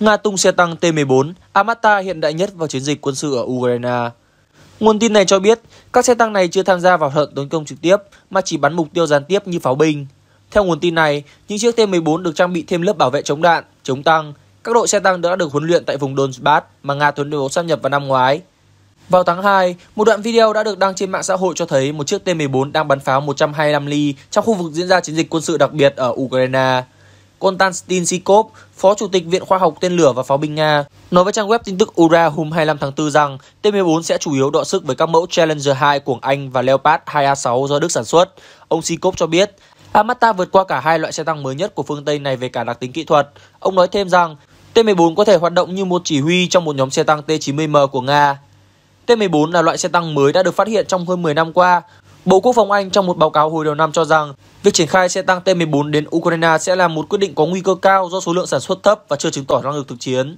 Nga tung xe tăng T-14 Amata hiện đại nhất vào chiến dịch quân sự ở Ukraine. Nguồn tin này cho biết, các xe tăng này chưa tham gia vào trận tấn công trực tiếp mà chỉ bắn mục tiêu gián tiếp như pháo binh. Theo nguồn tin này, những chiếc T-14 được trang bị thêm lớp bảo vệ chống đạn, chống tăng. Các đội xe tăng đã được huấn luyện tại vùng Donbass mà Nga tuyên bố xâm nhập vào năm ngoái. Vào tháng 2, một đoạn video đã được đăng trên mạng xã hội cho thấy một chiếc T-14 đang bắn pháo 125 ly trong khu vực diễn ra chiến dịch quân sự đặc biệt ở Ukraine. Konstantin Sikov, Phó Chủ tịch Viện Khoa học Tên lửa và Pháo binh Nga, nói với trang web tin tức URA hôm 25 tháng 4 rằng T-14 sẽ chủ yếu đọ sức với các mẫu Challenger 2 của Anh và Leopard 2A6 do Đức sản xuất. Ông Sikov cho biết, Amata vượt qua cả hai loại xe tăng mới nhất của phương Tây này về cả đặc tính kỹ thuật. Ông nói thêm rằng T-14 có thể hoạt động như một chỉ huy trong một nhóm xe tăng T-90M của Nga. T-14 là loại xe tăng mới đã được phát hiện trong hơn 10 năm qua Bộ Quốc phòng Anh trong một báo cáo hồi đầu năm cho rằng việc triển khai xe tăng T-14 đến Ukraine sẽ là một quyết định có nguy cơ cao do số lượng sản xuất thấp và chưa chứng tỏ năng lực thực chiến.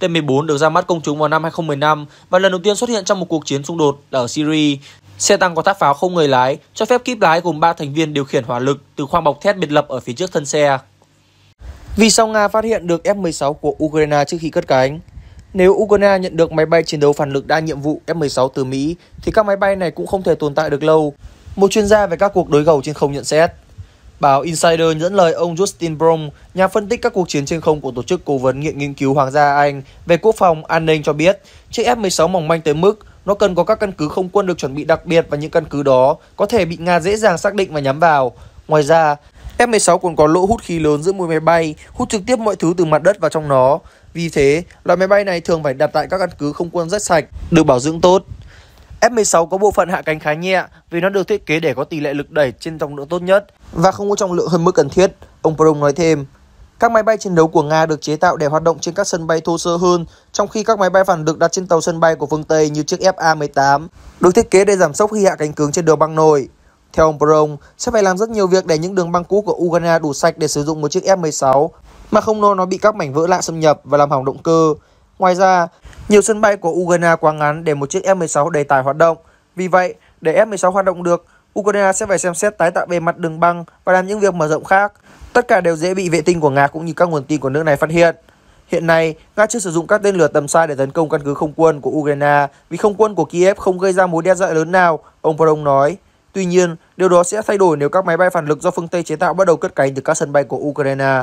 T-14 được ra mắt công chúng vào năm 2015 và lần đầu tiên xuất hiện trong một cuộc chiến xung đột là ở Syria. Xe tăng có tháp pháo không người lái, cho phép kíp lái gồm 3 thành viên điều khiển hỏa lực từ khoang bọc thép biệt lập ở phía trước thân xe. Vì sao Nga phát hiện được F-16 của Ukraine trước khi cất cánh? Nếu Ukraine nhận được máy bay chiến đấu phản lực đa nhiệm vụ F-16 từ Mỹ, thì các máy bay này cũng không thể tồn tại được lâu, một chuyên gia về các cuộc đối đầu trên không nhận xét. Báo Insider dẫn lời ông Justin Brom, nhà phân tích các cuộc chiến trên không của tổ chức cố vấn nghiện nghiên cứu Hoàng gia Anh về quốc phòng an ninh cho biết, chiếc F-16 mỏng manh tới mức nó cần có các căn cứ không quân được chuẩn bị đặc biệt và những căn cứ đó có thể bị Nga dễ dàng xác định và nhắm vào. Ngoài ra, F-16 còn có lỗ hút khí lớn giữa mũi máy bay, hút trực tiếp mọi thứ từ mặt đất vào trong nó. Vì thế, loại máy bay này thường phải đặt tại các căn cứ không quân rất sạch, được bảo dưỡng tốt. F-16 có bộ phận hạ cánh khá nhẹ vì nó được thiết kế để có tỷ lệ lực đẩy trên trọng lượng tốt nhất và không có trọng lượng hơn mức cần thiết, ông Prong nói thêm. Các máy bay chiến đấu của Nga được chế tạo để hoạt động trên các sân bay thô sơ hơn, trong khi các máy bay phản lực đặt trên tàu sân bay của phương Tây như chiếc FA-18 được thiết kế để giảm sốc khi hạ cánh cứng trên đường băng nổi. Theo ông Prong, sẽ phải làm rất nhiều việc để những đường băng cũ của Ukraine đủ sạch để sử dụng một chiếc F-16 mà không nô nó bị các mảnh vỡ lạ xâm nhập và làm hỏng động cơ. Ngoài ra, nhiều sân bay của Ukraine quá ngắn để một chiếc F-16 đề tải hoạt động. Vì vậy, để F-16 hoạt động được, Ukraine sẽ phải xem xét tái tạo bề mặt đường băng và làm những việc mở rộng khác. Tất cả đều dễ bị vệ tinh của Nga cũng như các nguồn tin của nước này phát hiện. Hiện nay, Nga chưa sử dụng các tên lửa tầm xa để tấn công căn cứ không quân của Ukraine vì không quân của Kiev không gây ra mối đe dọa lớn nào, ông Prodong nói. Tuy nhiên, điều đó sẽ thay đổi nếu các máy bay phản lực do phương Tây chế tạo bắt đầu cất cánh từ các sân bay của Ukraine.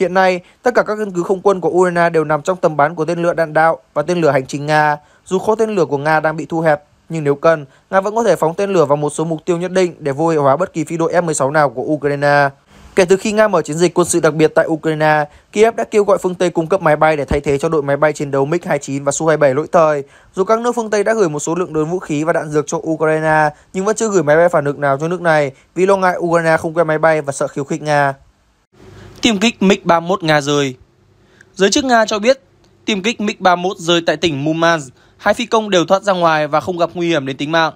Hiện nay, tất cả các căn cứ không quân của Ukraine đều nằm trong tầm bắn của tên lửa đạn đạo và tên lửa hành trình Nga. Dù kho tên lửa của Nga đang bị thu hẹp, nhưng nếu cần, Nga vẫn có thể phóng tên lửa vào một số mục tiêu nhất định để vô hiệu hóa bất kỳ phi đội F-16 nào của Ukraine. Kể từ khi Nga mở chiến dịch quân sự đặc biệt tại Ukraine, Kiev đã kêu gọi phương Tây cung cấp máy bay để thay thế cho đội máy bay chiến đấu MiG-29 và Su-27 lỗi thời. Dù các nước phương Tây đã gửi một số lượng lớn vũ khí và đạn dược cho Ukraine, nhưng vẫn chưa gửi máy bay phản lực nào cho nước này vì lo ngại Ukraine không quen máy bay và sợ khiêu khích Nga. Tiêm kích MiG-31 Nga rơi Giới chức Nga cho biết, tiêm kích MiG-31 rơi tại tỉnh Murmansk, hai phi công đều thoát ra ngoài và không gặp nguy hiểm đến tính mạng.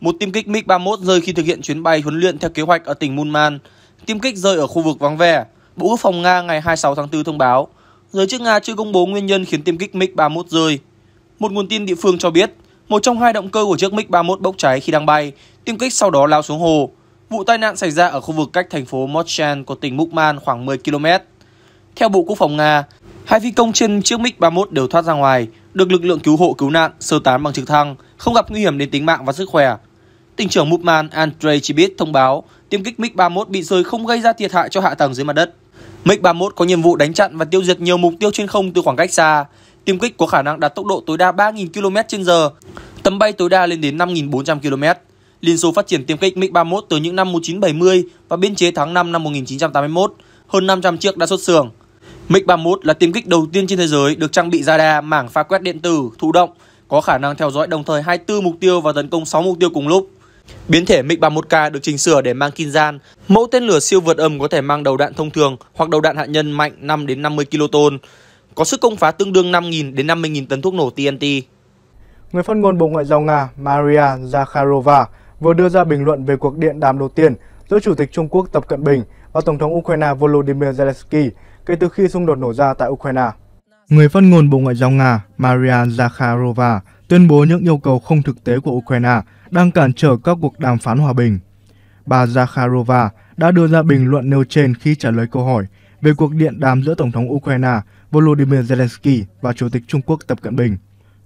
Một tiêm kích MiG-31 rơi khi thực hiện chuyến bay huấn luyện theo kế hoạch ở tỉnh Murmansk, tiêm kích rơi ở khu vực vắng vẻ, Bộ Quốc phòng Nga ngày 26 tháng 4 thông báo. Giới chức Nga chưa công bố nguyên nhân khiến tiêm kích MiG-31 rơi. Một nguồn tin địa phương cho biết, một trong hai động cơ của chiếc MiG-31 bốc cháy khi đang bay, tiêm kích sau đó lao xuống hồ. Vụ tai nạn xảy ra ở khu vực cách thành phố Mochan của tỉnh Mukman khoảng 10 km. Theo Bộ Quốc phòng Nga, hai phi công trên chiếc MiG-31 đều thoát ra ngoài, được lực lượng cứu hộ cứu nạn sơ tán bằng trực thăng, không gặp nguy hiểm đến tính mạng và sức khỏe. Tỉnh trưởng Mukman Andrei Chibit thông báo tiêm kích MiG-31 bị rơi không gây ra thiệt hại cho hạ tầng dưới mặt đất. MiG-31 có nhiệm vụ đánh chặn và tiêu diệt nhiều mục tiêu trên không từ khoảng cách xa. Tiêm kích có khả năng đạt tốc độ tối đa 3.000 km/h, tầm bay tối đa lên đến 5.400 km. Liên Xô phát triển tiêm kích MiG-31 từ những năm 1970 và biên chế tháng 5 năm 1981, hơn 500 chiếc đã xuất xưởng. MiG-31 là tiêm kích đầu tiên trên thế giới được trang bị radar mảng pha quét điện tử thụ động, có khả năng theo dõi đồng thời 24 mục tiêu và tấn công 6 mục tiêu cùng lúc. Biến thể MiG-31K được chỉnh sửa để mang Kinzhan, mẫu tên lửa siêu vượt âm có thể mang đầu đạn thông thường hoặc đầu đạn hạt nhân mạnh 5 đến 50 kiloton, có sức công phá tương đương 5.000 đến 50.000 tấn thuốc nổ TNT. Người phát ngôn Bộ Ngoại giao Nga Maria Zakharova vừa đưa ra bình luận về cuộc điện đàm đầu tiên giữa Chủ tịch Trung Quốc Tập Cận Bình và Tổng thống Ukraine Volodymyr Zelensky kể từ khi xung đột nổ ra tại Ukraine. Người phát ngôn Bộ Ngoại giao Nga Maria Zakharova tuyên bố những yêu cầu không thực tế của Ukraine đang cản trở các cuộc đàm phán hòa bình. Bà Zakharova đã đưa ra bình luận nêu trên khi trả lời câu hỏi về cuộc điện đàm giữa Tổng thống Ukraine Volodymyr Zelensky và Chủ tịch Trung Quốc Tập Cận Bình.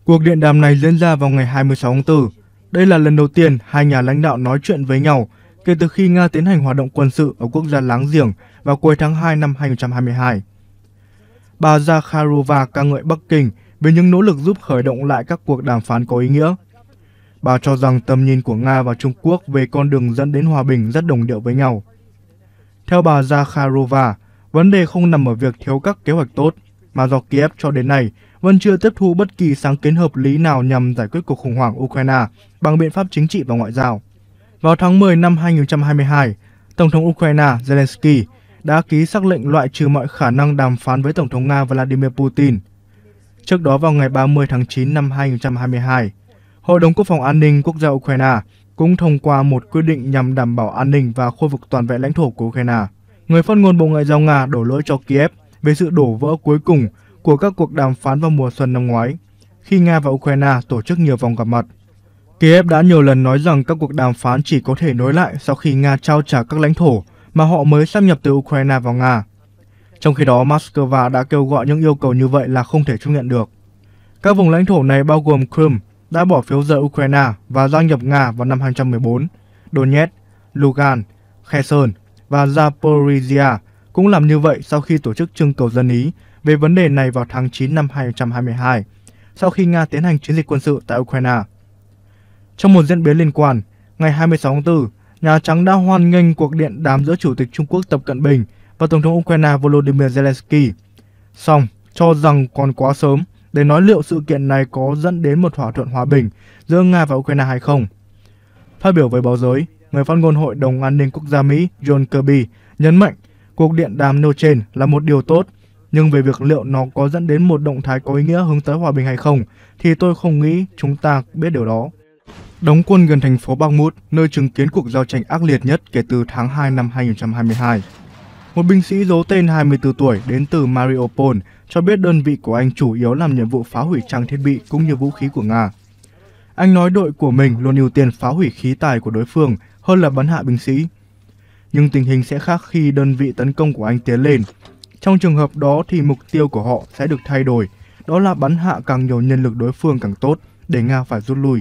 Cuộc điện đàm này diễn ra vào ngày 26 tháng 4 đây là lần đầu tiên hai nhà lãnh đạo nói chuyện với nhau kể từ khi Nga tiến hành hoạt động quân sự ở quốc gia láng giềng vào cuối tháng 2 năm 2022. Bà Zakharova ca ngợi Bắc Kinh về những nỗ lực giúp khởi động lại các cuộc đàm phán có ý nghĩa. Bà cho rằng tầm nhìn của Nga và Trung Quốc về con đường dẫn đến hòa bình rất đồng điệu với nhau. Theo bà Zakharova, vấn đề không nằm ở việc thiếu các kế hoạch tốt mà do Kiev cho đến nay vẫn chưa tiếp thu bất kỳ sáng kiến hợp lý nào nhằm giải quyết cuộc khủng hoảng Ukraine bằng biện pháp chính trị và ngoại giao. Vào tháng 10 năm 2022, Tổng thống Ukraine Zelensky đã ký xác lệnh loại trừ mọi khả năng đàm phán với Tổng thống Nga Vladimir Putin. Trước đó vào ngày 30 tháng 9 năm 2022, Hội đồng Quốc phòng An ninh Quốc gia Ukraine cũng thông qua một quyết định nhằm đảm bảo an ninh và khôi phục toàn vẹn lãnh thổ của Ukraine. Người phát ngôn Bộ Ngoại giao Nga đổ lỗi cho Kiev về sự đổ vỡ cuối cùng của các cuộc đàm phán vào mùa xuân năm ngoái, khi Nga và Ukraine tổ chức nhiều vòng gặp mặt. Kiev đã nhiều lần nói rằng các cuộc đàm phán chỉ có thể nối lại sau khi Nga trao trả các lãnh thổ mà họ mới xâm nhập từ Ukraine vào Nga. Trong khi đó, Moscow đã kêu gọi những yêu cầu như vậy là không thể chấp nhận được. Các vùng lãnh thổ này bao gồm Crimea đã bỏ phiếu rời Ukraine và gia nhập Nga vào năm 2014, Donetsk, Lugan, Kherson và Zaporizhia cũng làm như vậy sau khi tổ chức trưng cầu dân Ý về vấn đề này vào tháng 9 năm 2022, sau khi Nga tiến hành chiến dịch quân sự tại Ukraine. Trong một diễn biến liên quan, ngày 26 tháng 4, Nhà Trắng đã hoan nghênh cuộc điện đàm giữa Chủ tịch Trung Quốc Tập Cận Bình và Tổng thống Ukraine Volodymyr Zelensky. Song, cho rằng còn quá sớm để nói liệu sự kiện này có dẫn đến một thỏa thuận hòa bình giữa Nga và Ukraine hay không. Phát biểu với báo giới, người phát ngôn Hội đồng An ninh Quốc gia Mỹ John Kirby nhấn mạnh Cuộc điện đàm nêu trên là một điều tốt, nhưng về việc liệu nó có dẫn đến một động thái có ý nghĩa hướng tới hòa bình hay không thì tôi không nghĩ chúng ta biết điều đó. Đóng quân gần thành phố Bakhmut, nơi chứng kiến cuộc giao tranh ác liệt nhất kể từ tháng 2 năm 2022. Một binh sĩ giấu tên 24 tuổi đến từ Mariupol cho biết đơn vị của anh chủ yếu làm nhiệm vụ phá hủy trang thiết bị cũng như vũ khí của Nga. Anh nói đội của mình luôn ưu tiên phá hủy khí tài của đối phương hơn là bắn hạ binh sĩ nhưng tình hình sẽ khác khi đơn vị tấn công của anh tiến lên. Trong trường hợp đó thì mục tiêu của họ sẽ được thay đổi, đó là bắn hạ càng nhiều nhân lực đối phương càng tốt để Nga phải rút lui.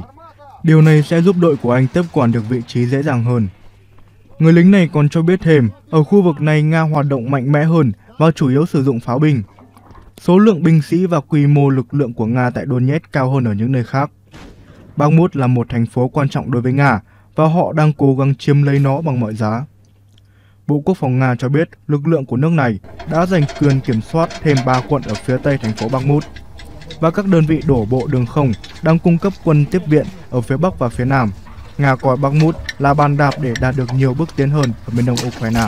Điều này sẽ giúp đội của anh tiếp quản được vị trí dễ dàng hơn. Người lính này còn cho biết thêm, ở khu vực này Nga hoạt động mạnh mẽ hơn và chủ yếu sử dụng pháo binh. Số lượng binh sĩ và quy mô lực lượng của Nga tại Donetsk cao hơn ở những nơi khác. Bakhmut là một thành phố quan trọng đối với Nga và họ đang cố gắng chiếm lấy nó bằng mọi giá. Bộ Quốc phòng Nga cho biết lực lượng của nước này đã giành quyền kiểm soát thêm 3 quận ở phía tây thành phố Bakhmut và các đơn vị đổ bộ đường không đang cung cấp quân tiếp viện ở phía bắc và phía nam. Nga coi Bakhmut là bàn đạp để đạt được nhiều bước tiến hơn ở miền đông Ukraine.